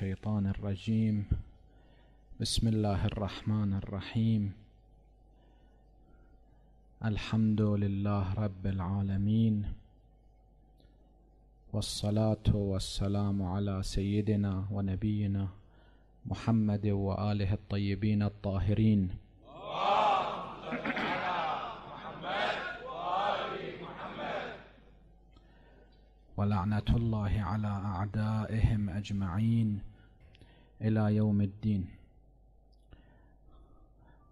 الشيطان الرجيم بسم الله الرحمن الرحيم الحمد لله رب العالمين والصلاة والسلام على سيدنا ونبينا محمد وآله الطيبين الطاهرين آه. ولعنة الله على أعدائهم أجمعين إلى يوم الدين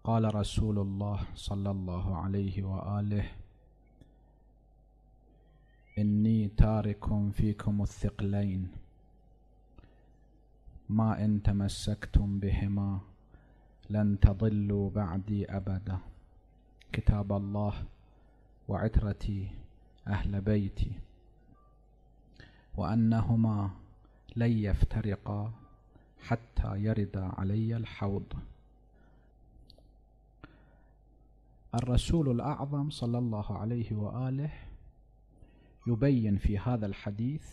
قال رسول الله صلى الله عليه وآله إني تارك فيكم الثقلين ما إن تمسكتم بهما لن تضلوا بعدي أبدا كتاب الله وعترتي أهل بيتي وأنهما لن يفترقا حتى يرد علي الحوض الرسول الأعظم صلى الله عليه وآله يبين في هذا الحديث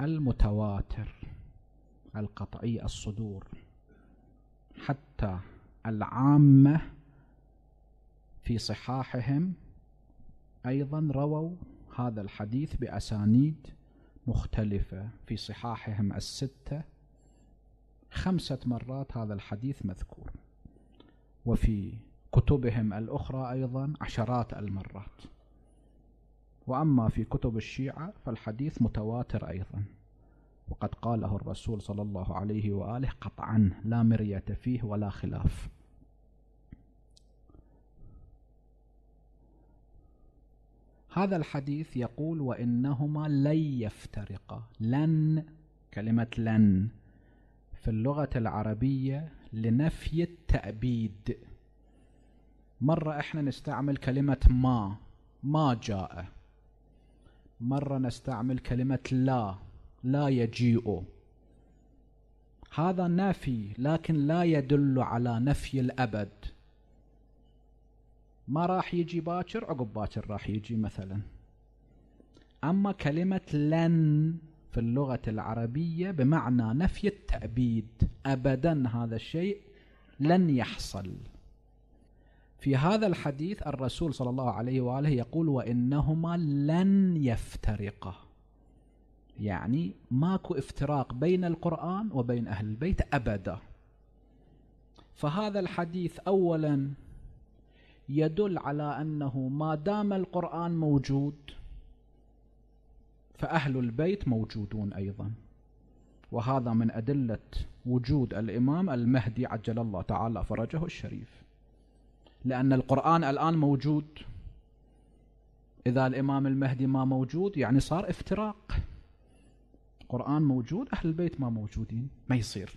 المتواتر القطعي الصدور حتى العامة في صحاحهم أيضا رووا هذا الحديث بأسانيد مختلفة في صحاحهم الستة خمسة مرات هذا الحديث مذكور وفي كتبهم الأخرى أيضا عشرات المرات وأما في كتب الشيعة فالحديث متواتر أيضا وقد قاله الرسول صلى الله عليه وآله قطعا لا مرية فيه ولا خلاف هذا الحديث يقول وإنهما لن يفترقا لن كلمة لن في اللغة العربية لنفي التأبيد مرة احنا نستعمل كلمة ما ما جاء مرة نستعمل كلمة لا لا يجيء هذا نافي لكن لا يدل على نفي الأبد ما راح يجي باكر عقب باكر راح يجي مثلا أما كلمة لن في اللغة العربية بمعنى نفي التأبيد أبدا هذا الشيء لن يحصل في هذا الحديث الرسول صلى الله عليه وآله يقول وإنهما لن يفترقا يعني ماكو افتراق بين القرآن وبين أهل البيت أبدا فهذا الحديث أولا يدل على أنه ما دام القرآن موجود فأهل البيت موجودون أيضا وهذا من أدلة وجود الإمام المهدي عجل الله تعالى فرجه الشريف لأن القرآن الآن موجود إذا الإمام المهدي ما موجود يعني صار افتراق القرآن موجود أهل البيت ما موجودين ما يصير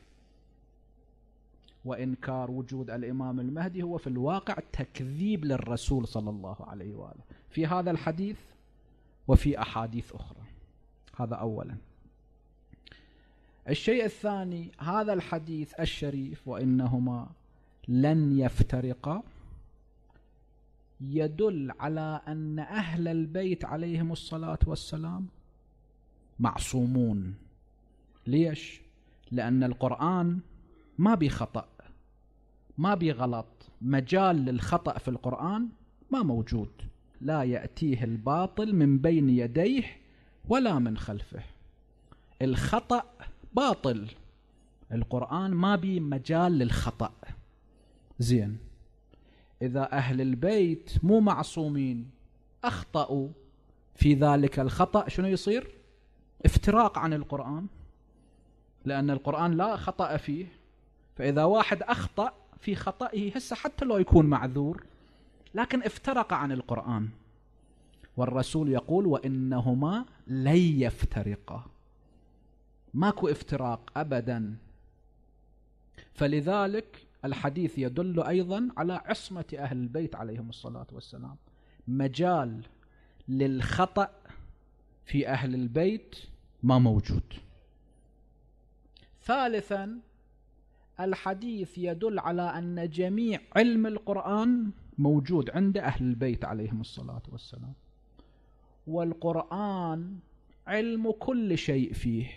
وإنكار وجود الإمام المهدي هو في الواقع تكذيب للرسول صلى الله عليه وآله في هذا الحديث وفي أحاديث أخرى هذا أولا الشيء الثاني هذا الحديث الشريف وإنهما لن يفترقا يدل على أن أهل البيت عليهم الصلاة والسلام معصومون ليش؟ لأن القرآن ما بخطأ ما بي غلط مجال للخطأ في القرآن ما موجود لا يأتيه الباطل من بين يديه ولا من خلفه الخطأ باطل القرآن ما بي مجال للخطأ زين إذا أهل البيت مو معصومين أخطأوا في ذلك الخطأ شنو يصير افتراق عن القرآن لأن القرآن لا خطأ فيه فإذا واحد أخطأ في خطئه هسه حتى لو يكون معذور لكن افترق عن القرآن والرسول يقول وإنهما لن يفترقا ماكو افتراق أبدا فلذلك الحديث يدل أيضا على عصمة أهل البيت عليهم الصلاة والسلام مجال للخطأ في أهل البيت ما موجود ثالثا الحديث يدل على أن جميع علم القرآن موجود عند أهل البيت عليهم الصلاة والسلام والقرآن علم كل شيء فيه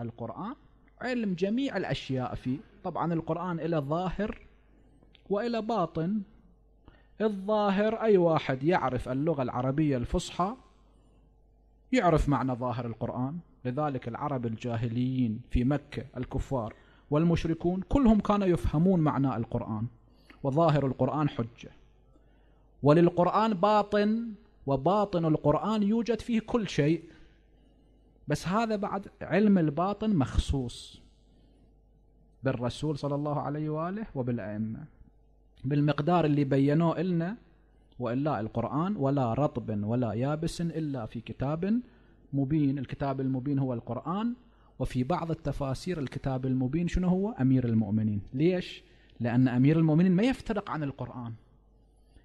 القرآن علم جميع الأشياء فيه طبعا القرآن إلى ظاهر وإلى باطن الظاهر أي واحد يعرف اللغة العربية الفصحى يعرف معنى ظاهر القرآن لذلك العرب الجاهليين في مكة الكفار والمشركون كلهم كانوا يفهمون معنى القرآن وظاهر القرآن حجة وللقرآن باطن وباطن القرآن يوجد فيه كل شيء بس هذا بعد علم الباطن مخصوص بالرسول صلى الله عليه وآله وبالأئمة بالمقدار اللي بينوه لنا وإلا القرآن ولا رطب ولا يابس إلا في كتاب مبين الكتاب المبين هو القرآن وفي بعض التفاسير الكتاب المبين شنو هو أمير المؤمنين ليش؟ لأن أمير المؤمنين ما يفترق عن القرآن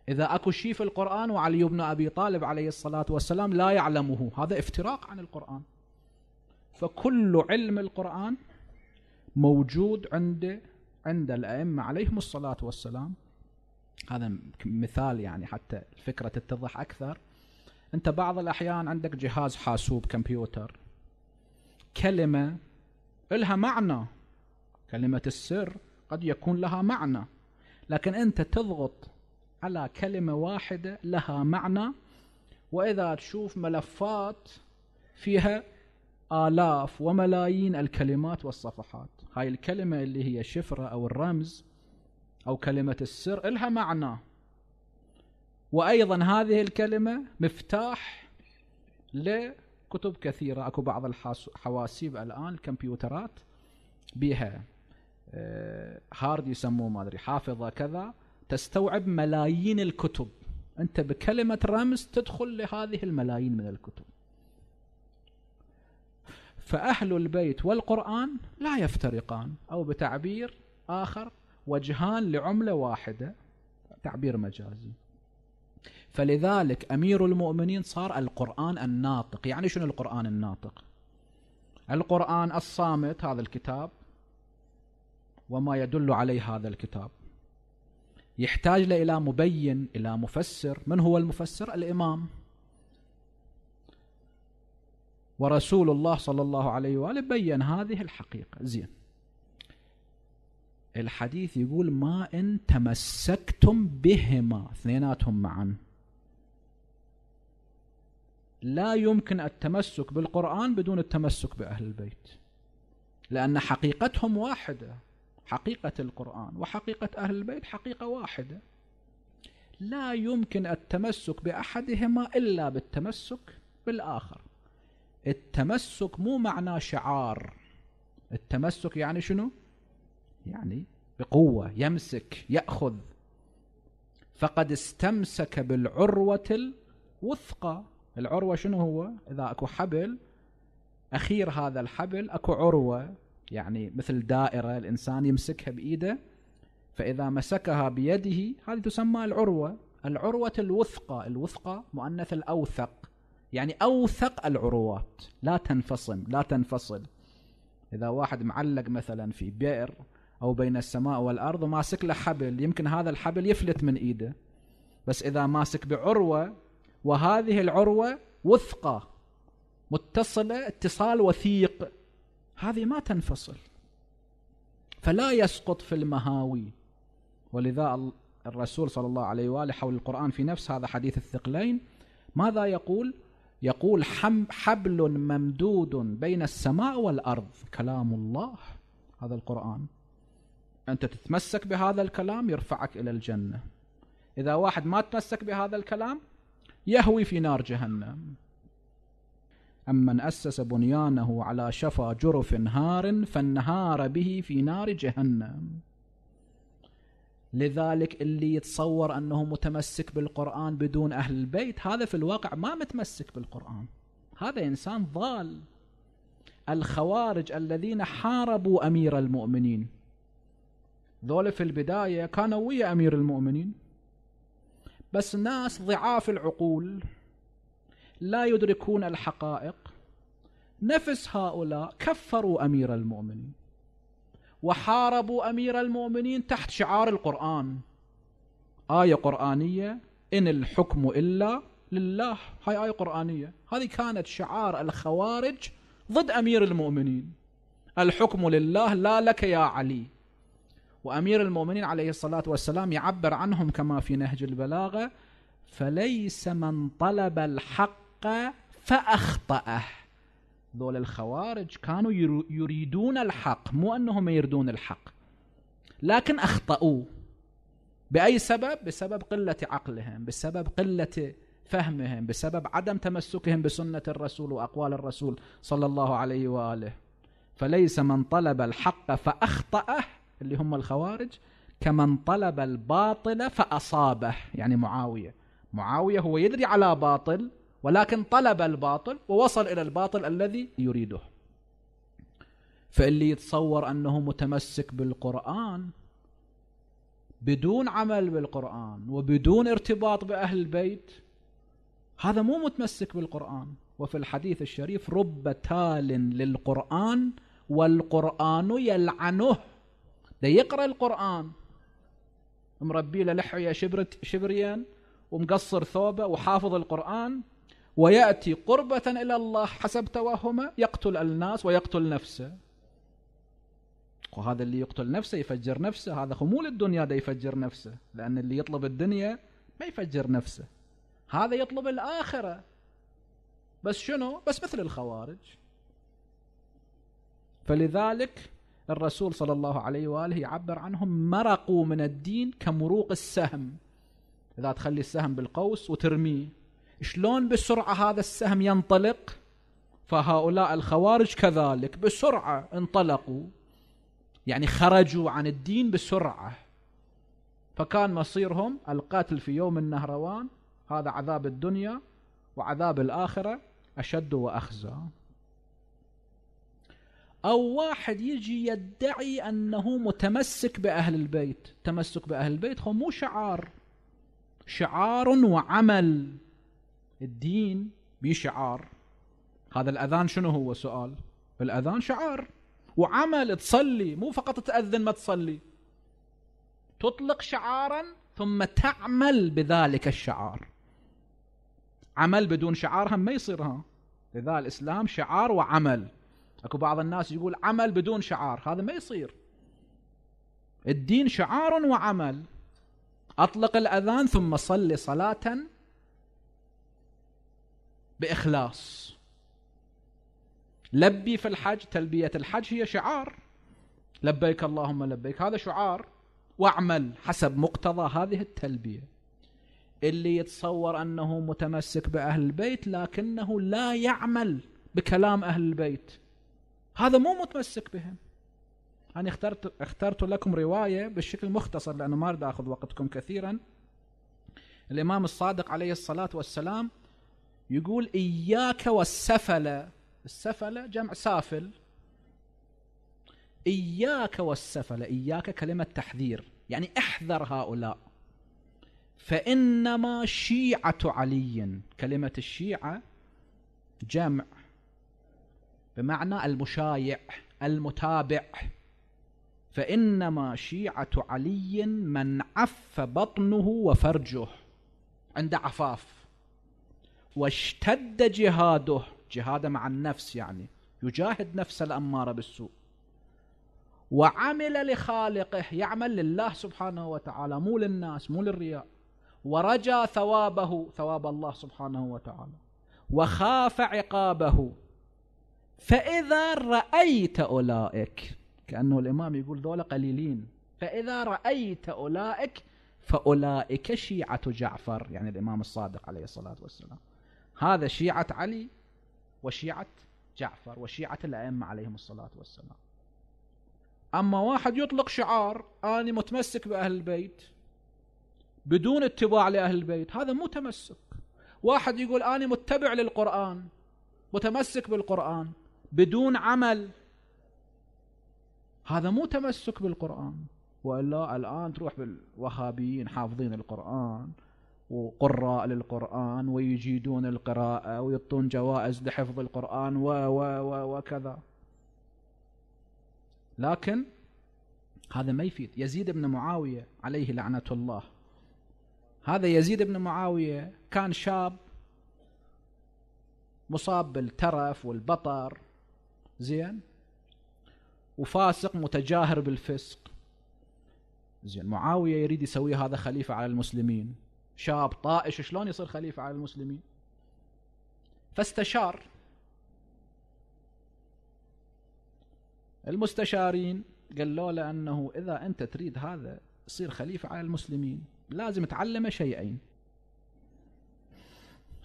إذا أكو شيء في القرآن وعلي بن أبي طالب عليه الصلاة والسلام لا يعلمه هذا افتراق عن القرآن فكل علم القرآن موجود عند عند الأئمة عليهم الصلاة والسلام هذا مثال يعني حتى الفكرة تتضح أكثر انت بعض الاحيان عندك جهاز حاسوب كمبيوتر كلمه لها معنى كلمه السر قد يكون لها معنى لكن انت تضغط على كلمه واحده لها معنى واذا تشوف ملفات فيها آلاف وملايين الكلمات والصفحات هاي الكلمة اللي هي شفرة أو الرمز أو كلمة السر إلها معنى وايضا هذه الكلمه مفتاح لكتب كثيره اكو بعض الحواسيب الان الكمبيوترات بها آه، هارد يسموه ما ادري حافظه كذا تستوعب ملايين الكتب انت بكلمه رمز تدخل لهذه الملايين من الكتب فأهل البيت والقرآن لا يفترقان أو بتعبير آخر وجهان لعملة واحدة تعبير مجازي فلذلك أمير المؤمنين صار القرآن الناطق يعني شنو القرآن الناطق القرآن الصامت هذا الكتاب وما يدل عليه هذا الكتاب يحتاج إلى مبين إلى مفسر من هو المفسر الإمام ورسول الله صلى الله عليه وآله بيّن هذه الحقيقة زين الحديث يقول ما إن تمسكتم بهما اثنيناتهم معا لا يمكن التمسك بالقرآن بدون التمسك بأهل البيت لأن حقيقتهم واحدة حقيقة القرآن وحقيقة أهل البيت حقيقة واحدة لا يمكن التمسك بأحدهما إلا بالتمسك بالآخر التمسك مو معناه شعار التمسك يعني شنو؟ يعني بقوة يمسك يأخذ فقد استمسك بالعروة الوثقى العروه شنو هو؟ اذا اكو حبل اخير هذا الحبل اكو عروه يعني مثل دائره الانسان يمسكها بايده فاذا مسكها بيده هذه تسمى العروه العروه الوثقى الوثقى مؤنث الاوثق يعني اوثق العروات لا تنفصم لا تنفصل اذا واحد معلق مثلا في بئر او بين السماء والارض وماسك له حبل يمكن هذا الحبل يفلت من ايده بس اذا ماسك بعروه وهذه العروة وثقة متصلة اتصال وثيق هذه ما تنفصل فلا يسقط في المهاوي ولذا الرسول صلى الله عليه وآله حول القرآن في نفس هذا حديث الثقلين ماذا يقول؟ يقول حبل ممدود بين السماء والأرض كلام الله هذا القرآن أنت تتمسك بهذا الكلام يرفعك إلى الجنة إذا واحد ما تمسك بهذا الكلام يهوي في نار جهنم أمن أسس بنيانه على شفا جرف هار فانهار به في نار جهنم لذلك اللي يتصور أنه متمسك بالقرآن بدون أهل البيت هذا في الواقع ما متمسك بالقرآن هذا إنسان ضال الخوارج الذين حاربوا أمير المؤمنين ذول في البداية كانوا ويا أمير المؤمنين بس ناس ضعاف العقول لا يدركون الحقائق نفس هؤلاء كفروا امير المؤمنين وحاربوا امير المؤمنين تحت شعار القران ايه قرانيه ان الحكم الا لله هاي ايه قرانيه هذه كانت شعار الخوارج ضد امير المؤمنين الحكم لله لا لك يا علي وأمير المؤمنين عليه الصلاة والسلام يعبر عنهم كما في نهج البلاغة فليس من طلب الحق فأخطأه ذول الخوارج كانوا يريدون الحق مو أنهم يردون الحق لكن أخطأوه بأي سبب؟ بسبب قلة عقلهم بسبب قلة فهمهم بسبب عدم تمسكهم بسنة الرسول وأقوال الرسول صلى الله عليه وآله فليس من طلب الحق فأخطأه اللي هم الخوارج كمن طلب الباطل فأصابه يعني معاوية معاوية هو يدري على باطل ولكن طلب الباطل ووصل إلى الباطل الذي يريده فاللي يتصور أنه متمسك بالقرآن بدون عمل بالقرآن وبدون ارتباط بأهل البيت هذا مو متمسك بالقرآن وفي الحديث الشريف رب تال للقرآن والقرآن يلعنه ده يقرأ القرآن مربي له لحية شبرت شبريان ومقصر ثوبه وحافظ القرآن ويأتي قربة إلى الله حسب توهمه يقتل الناس ويقتل نفسه وهذا اللي يقتل نفسه يفجر نفسه هذا خمول الدنيا ده يفجر نفسه لأن اللي يطلب الدنيا ما يفجر نفسه هذا يطلب الآخرة بس شنو بس مثل الخوارج فلذلك الرسول صلى الله عليه وآله يعبر عنهم مرقوا من الدين كمروق السهم إذا تخلي السهم بالقوس وترميه شلون بسرعة هذا السهم ينطلق فهؤلاء الخوارج كذلك بسرعة انطلقوا يعني خرجوا عن الدين بسرعة فكان مصيرهم القتل في يوم النهروان هذا عذاب الدنيا وعذاب الآخرة أشد وأخزى أو واحد يجي يدعي أنه متمسك بأهل البيت تمسك بأهل البيت هو مو شعار شعار وعمل الدين بشعار هذا الأذان شنو هو سؤال الأذان شعار وعمل تصلي مو فقط تأذن ما تصلي تطلق شعارا ثم تعمل بذلك الشعار عمل بدون شعار هم ما يصير ها لذا الإسلام شعار وعمل اكو بعض الناس يقول عمل بدون شعار هذا ما يصير الدين شعار وعمل اطلق الاذان ثم صل صلاه باخلاص لبي في الحج تلبيه الحج هي شعار لبيك اللهم لبيك هذا شعار واعمل حسب مقتضى هذه التلبيه اللي يتصور انه متمسك باهل البيت لكنه لا يعمل بكلام اهل البيت هذا مو متمسك بهم أنا اخترت اخترت لكم رواية بالشكل مختصر لأنه ما أريد أخذ وقتكم كثيرا الإمام الصادق عليه الصلاة والسلام يقول إياك والسفلة السفلة جمع سافل إياك والسفلة إياك كلمة تحذير يعني احذر هؤلاء فإنما شيعة علي كلمة الشيعة جمع بمعنى المشايع المتابع فإنما شيعة علي من عف بطنه وفرجه عند عفاف واشتد جهاده جهاده مع النفس يعني يجاهد نفس الأمارة بالسوء وعمل لخالقه يعمل لله سبحانه وتعالى مو للناس مو للرياء ورجى ثوابه ثواب الله سبحانه وتعالى وخاف عقابه فإذا رأيت أولئك كأنه الإمام يقول ذولا قليلين فإذا رأيت أولئك فأولئك شيعة جعفر يعني الإمام الصادق عليه الصلاة والسلام هذا شيعة علي وشيعة جعفر وشيعة الأئمة عليهم الصلاة والسلام أما واحد يطلق شعار أنا متمسك بأهل البيت بدون اتباع لأهل البيت هذا مو تمسك واحد يقول أنا متبع للقرآن متمسك بالقرآن بدون عمل هذا مو تمسك بالقرآن وإلا الآن تروح بالوهابيين حافظين القرآن وقراء للقرآن ويجيدون القراءة ويعطون جوائز لحفظ القرآن و و و وكذا لكن هذا ما يفيد يزيد بن معاوية عليه لعنة الله هذا يزيد بن معاوية كان شاب مصاب بالترف والبطر زين وفاسق متجاهر بالفسق زين معاويه يريد يسوي هذا خليفه على المسلمين شاب طائش شلون يصير خليفه على المسلمين فاستشار المستشارين قالوا له انه اذا انت تريد هذا يصير خليفه على المسلمين لازم تعلمه شيئين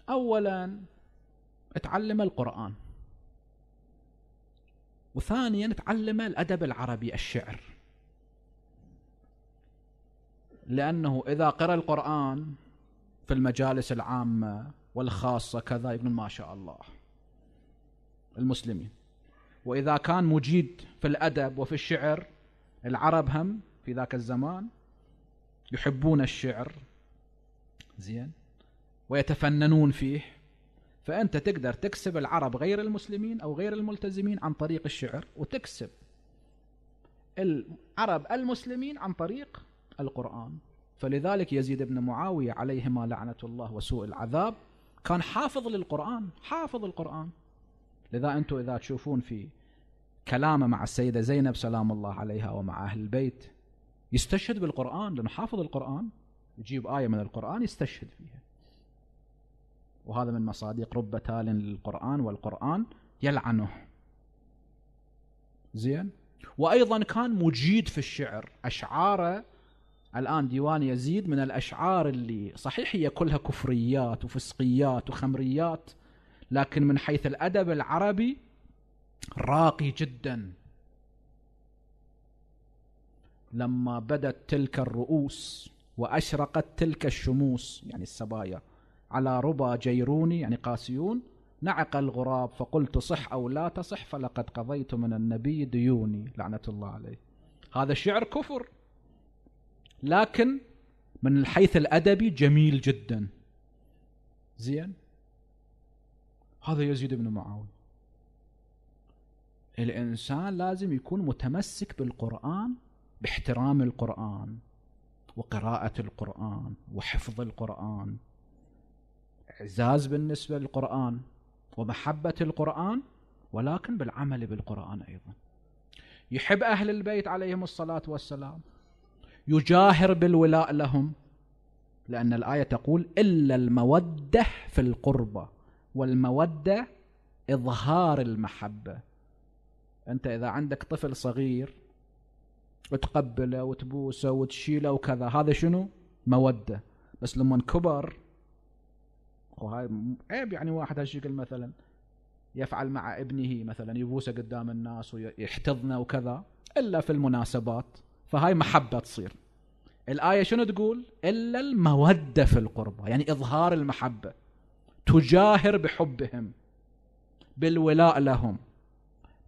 اولا تعلم القران وثانيا تعلمه الأدب العربي الشعر لأنه إذا قرأ القرآن في المجالس العامة والخاصة كذا يقول ما شاء الله المسلمين وإذا كان مجيد في الأدب وفي الشعر العرب هم في ذاك الزمان يحبون الشعر زين ويتفننون فيه فأنت تقدر تكسب العرب غير المسلمين أو غير الملتزمين عن طريق الشعر وتكسب العرب المسلمين عن طريق القرآن فلذلك يزيد بن معاوية عليهما لعنة الله وسوء العذاب كان حافظ للقرآن حافظ القرآن لذا أنتم إذا تشوفون في كلامه مع السيدة زينب سلام الله عليها ومع أهل البيت يستشهد بالقرآن لأنه حافظ القرآن يجيب آية من القرآن يستشهد فيها وهذا من مصادق رب تال للقرآن والقرآن يلعنه زين وأيضا كان مجيد في الشعر أشعاره الآن ديوان يزيد من الأشعار اللي صحيح هي كلها كفريات وفسقيات وخمريات لكن من حيث الأدب العربي راقي جدا لما بدت تلك الرؤوس وأشرقت تلك الشموس يعني السبايا على ربا جيروني يعني قاسيون نعق الغراب فقلت صح أو لا تصح فلقد قضيت من النبي ديوني لعنة الله عليه هذا الشعر كفر لكن من الحيث الأدبي جميل جدا زين هذا يزيد بن معاوية الإنسان لازم يكون متمسك بالقرآن باحترام القرآن وقراءة القرآن وحفظ القرآن اعزاز بالنسبه للقران ومحبه القران ولكن بالعمل بالقران ايضا يحب اهل البيت عليهم الصلاه والسلام يجاهر بالولاء لهم لان الايه تقول الا الموده في القربه والموده اظهار المحبه انت اذا عندك طفل صغير تقبله وتبوسه وتشيله وكذا هذا شنو موده بس لما كبر وهاي عيب يعني واحد هالشكل مثلا يفعل مع ابنه مثلا يبوسه قدام الناس ويحتضنه وكذا الا في المناسبات فهاي محبه تصير الايه شنو تقول الا الموده في القربى يعني اظهار المحبه تجاهر بحبهم بالولاء لهم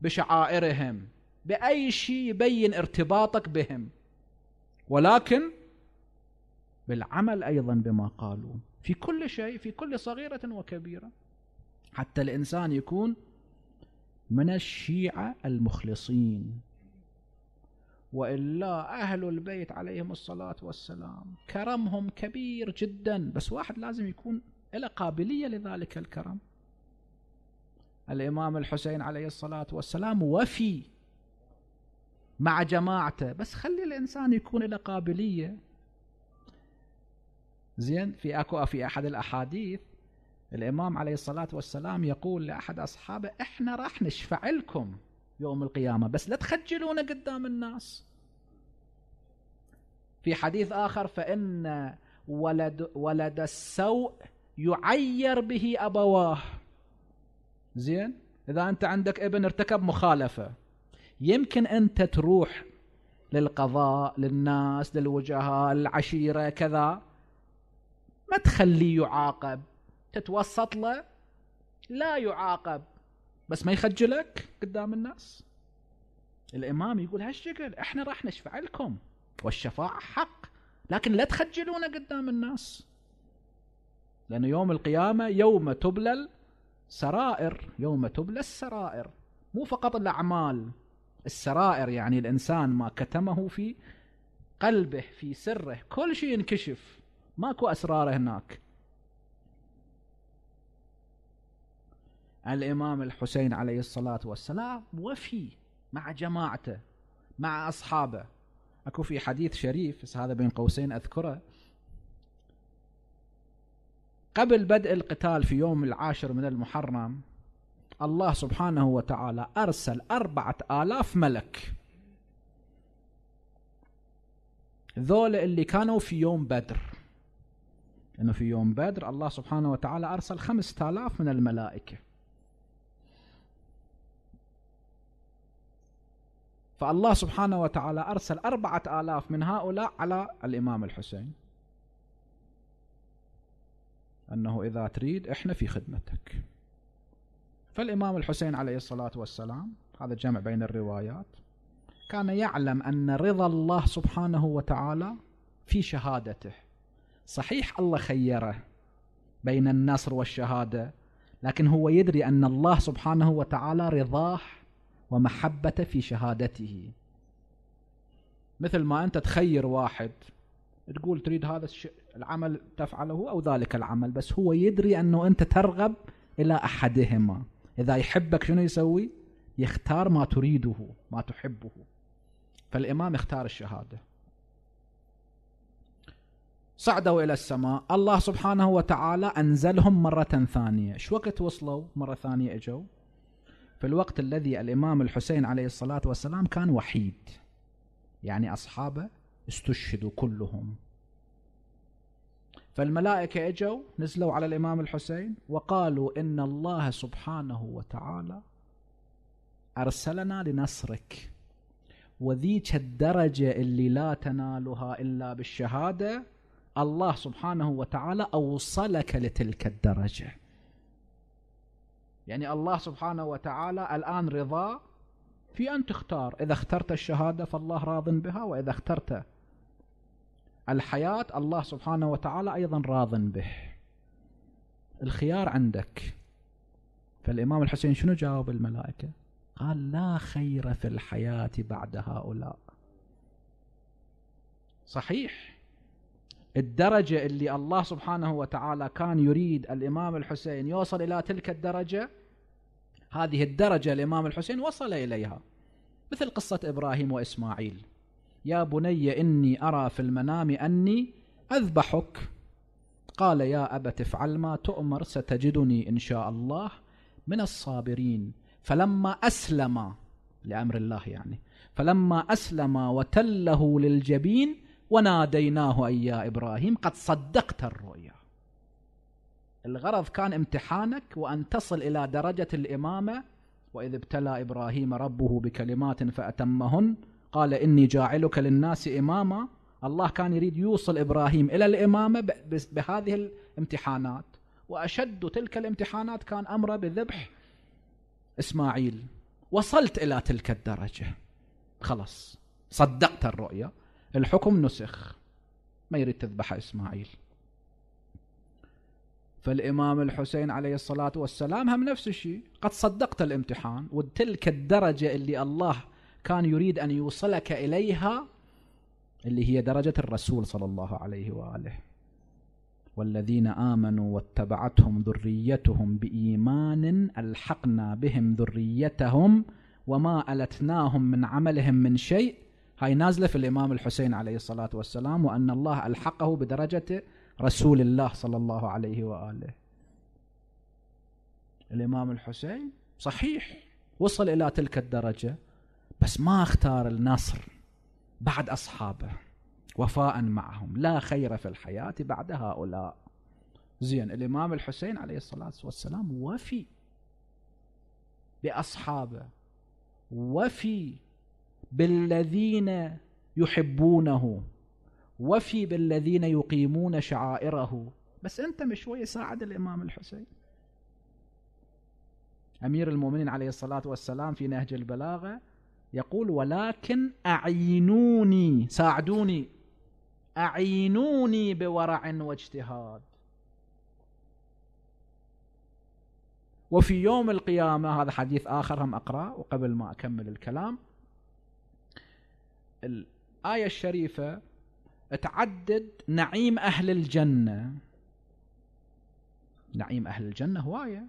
بشعائرهم باي شيء يبين ارتباطك بهم ولكن بالعمل ايضا بما قالوا في كل شيء في كل صغيرة وكبيرة حتى الإنسان يكون من الشيعة المخلصين وإلا أهل البيت عليهم الصلاة والسلام كرمهم كبير جدا بس واحد لازم يكون له قابلية لذلك الكرم الإمام الحسين عليه الصلاة والسلام وفي مع جماعته بس خلي الإنسان يكون له قابلية زين في اكو في احد الاحاديث الامام عليه الصلاه والسلام يقول لاحد اصحابه احنا راح نشفع لكم يوم القيامه بس لا تخجلونا قدام الناس في حديث اخر فان ولد ولد السوء يعير به ابواه زين اذا انت عندك ابن ارتكب مخالفه يمكن انت تروح للقضاء للناس للوجهاء العشيره كذا ما تخليه يعاقب تتوسط له لا يعاقب بس ما يخجلك قدام الناس الامام يقول هالشكل احنا راح نشفع لكم والشفاعه حق لكن لا تخجلونا قدام الناس لأن يوم القيامة يوم تبلى السرائر يوم تبلى السرائر مو فقط الأعمال السرائر يعني الإنسان ما كتمه في قلبه في سره كل شيء ينكشف ماكو اسرار هناك الامام الحسين عليه الصلاه والسلام وفي مع جماعته مع اصحابه اكو في حديث شريف هذا بين قوسين اذكره قبل بدء القتال في يوم العاشر من المحرم الله سبحانه وتعالى أرسل أربعة آلاف ملك ذول اللي كانوا في يوم بدر انه في يوم بدر الله سبحانه وتعالى ارسل 5000 من الملائكه فالله سبحانه وتعالى أرسل أربعة آلاف من هؤلاء على الإمام الحسين أنه إذا تريد إحنا في خدمتك فالإمام الحسين عليه الصلاة والسلام هذا جمع بين الروايات كان يعلم أن رضا الله سبحانه وتعالى في شهادته صحيح الله خيره بين النصر والشهاده لكن هو يدري ان الله سبحانه وتعالى رضاه ومحبته في شهادته مثل ما انت تخير واحد تقول تريد هذا العمل تفعله او ذلك العمل بس هو يدري انه انت ترغب الى احدهما اذا يحبك شنو يسوي يختار ما تريده ما تحبه فالامام اختار الشهاده صعدوا إلى السماء الله سبحانه وتعالى أنزلهم مرة ثانية شو وقت وصلوا مرة ثانية إجوا في الوقت الذي الإمام الحسين عليه الصلاة والسلام كان وحيد يعني أصحابه استشهدوا كلهم فالملائكة اجوا نزلوا على الإمام الحسين وقالوا إن الله سبحانه وتعالى أرسلنا لنصرك وذيك الدرجة اللي لا تنالها إلا بالشهادة الله سبحانه وتعالى أوصلك لتلك الدرجة يعني الله سبحانه وتعالى الآن رضا في أن تختار إذا اخترت الشهادة فالله راض بها وإذا اخترت الحياة الله سبحانه وتعالى أيضا راض به الخيار عندك فالإمام الحسين شنو جاوب الملائكة قال لا خير في الحياة بعد هؤلاء صحيح الدرجة اللي الله سبحانه وتعالى كان يريد الإمام الحسين يوصل إلى تلك الدرجة هذه الدرجة الإمام الحسين وصل إليها مثل قصة إبراهيم وإسماعيل يا بني إني أرى في المنام أني أذبحك قال يا أبت افعل ما تؤمر ستجدني إن شاء الله من الصابرين فلما أسلم لأمر الله يعني فلما أسلم وتله للجبين وناديناه أي يا إبراهيم قد صدقت الرؤيا الغرض كان امتحانك وأن تصل إلى درجة الإمامة وإذ ابتلى إبراهيم ربه بكلمات فأتمهن قال إني جاعلك للناس إماما الله كان يريد يوصل إبراهيم إلى الإمامة بهذه الامتحانات وأشد تلك الامتحانات كان أمره بذبح إسماعيل وصلت إلى تلك الدرجة خلاص صدقت الرؤيا الحكم نسخ ما يريد تذبح إسماعيل فالإمام الحسين عليه الصلاة والسلام هم نفس الشيء قد صدقت الامتحان وتلك الدرجة اللي الله كان يريد أن يوصلك إليها اللي هي درجة الرسول صلى الله عليه وآله والذين آمنوا واتبعتهم ذريتهم بإيمان ألحقنا بهم ذريتهم وما ألتناهم من عملهم من شيء هاي نازله في الامام الحسين عليه الصلاه والسلام وان الله الحقه بدرجه رسول الله صلى الله عليه واله. الامام الحسين صحيح وصل الى تلك الدرجه بس ما اختار النصر بعد اصحابه وفاء معهم لا خير في الحياه بعد هؤلاء. زين الامام الحسين عليه الصلاه والسلام وفي باصحابه وفي بالذين يحبونه وفي بالذين يقيمون شعائره بس أنت مشوي ساعد الإمام الحسين أمير المؤمنين عليه الصلاة والسلام في نهج البلاغة يقول ولكن أعينوني ساعدوني أعينوني بورع واجتهاد وفي يوم القيامة هذا حديث آخر هم أقرأ وقبل ما أكمل الكلام الآية الشريفة تعدد نعيم أهل الجنة نعيم أهل الجنة هواية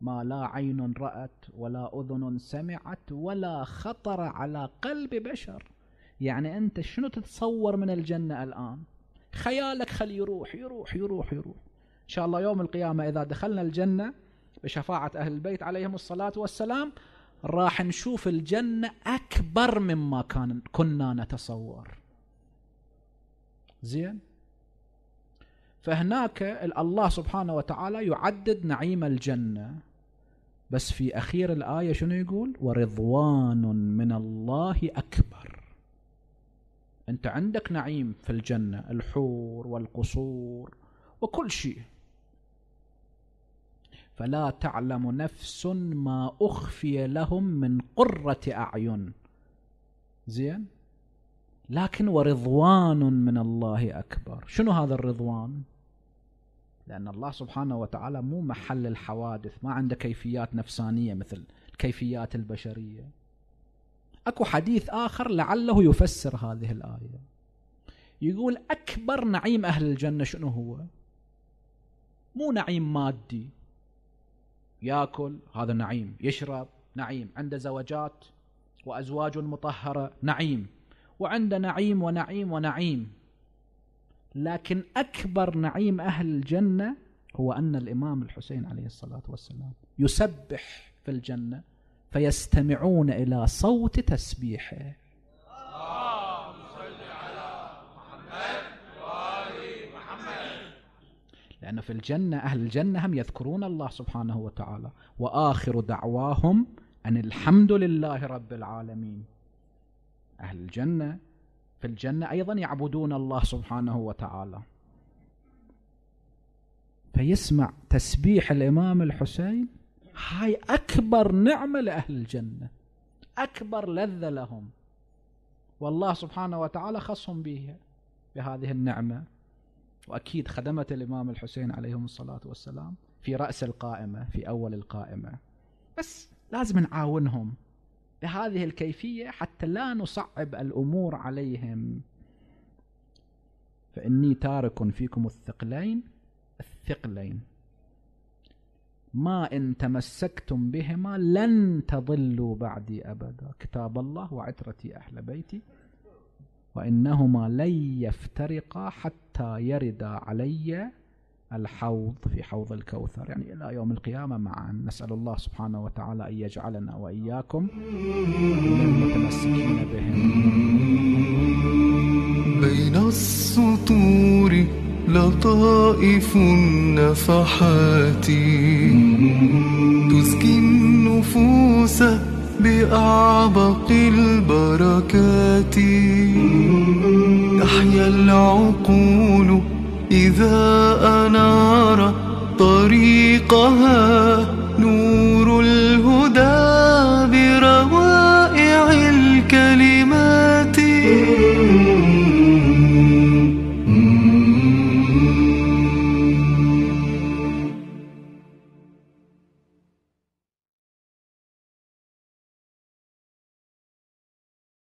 ما لا عين رأت ولا أذن سمعت ولا خطر على قلب بشر يعني أنت شنو تتصور من الجنة الآن خيالك خلي يروح يروح يروح يروح إن شاء الله يوم القيامة إذا دخلنا الجنة بشفاعة أهل البيت عليهم الصلاة والسلام راح نشوف الجنة أكبر مما كان كنا نتصور زين فهناك الله سبحانه وتعالى يعدد نعيم الجنة بس في أخير الآية شنو يقول ورضوان من الله أكبر أنت عندك نعيم في الجنة الحور والقصور وكل شيء فلا تعلم نفس ما أخفي لهم من قرة أعين زين لكن ورضوان من الله أكبر شنو هذا الرضوان لأن الله سبحانه وتعالى مو محل الحوادث ما عنده كيفيات نفسانية مثل الكيفيات البشرية أكو حديث آخر لعله يفسر هذه الآية يقول أكبر نعيم أهل الجنة شنو هو مو نعيم مادي ياكل هذا نعيم يشرب نعيم عنده زوجات وازواج مطهره نعيم وعنده نعيم ونعيم ونعيم لكن اكبر نعيم اهل الجنه هو ان الامام الحسين عليه الصلاه والسلام يسبح في الجنه فيستمعون الى صوت تسبيحه لأنه في الجنة أهل الجنة هم يذكرون الله سبحانه وتعالى وآخر دعواهم أن الحمد لله رب العالمين أهل الجنة في الجنة أيضا يعبدون الله سبحانه وتعالى فيسمع تسبيح الإمام الحسين هاي أكبر نعمة لأهل الجنة أكبر لذة لهم والله سبحانه وتعالى خصهم به بهذه النعمه واكيد خدمت الامام الحسين عليهم الصلاه والسلام في راس القائمه في اول القائمه بس لازم نعاونهم بهذه الكيفيه حتى لا نصعب الامور عليهم فاني تارك فيكم الثقلين الثقلين ما إن تمسكتم بهما لن تضلوا بعدي أبدا كتاب الله وعترتي أهل بيتي وإنهما لن يفترقا حتى يردا علي الحوض في حوض الكوثر يعني إلى يوم القيامة معا نسأل الله سبحانه وتعالى أن يجعلنا وإياكم من المتمسكين بهم بين السطور لطائف النفحات تزكي النفوس بأعبق البركات تحيا العقول إذا أنار طريقها نور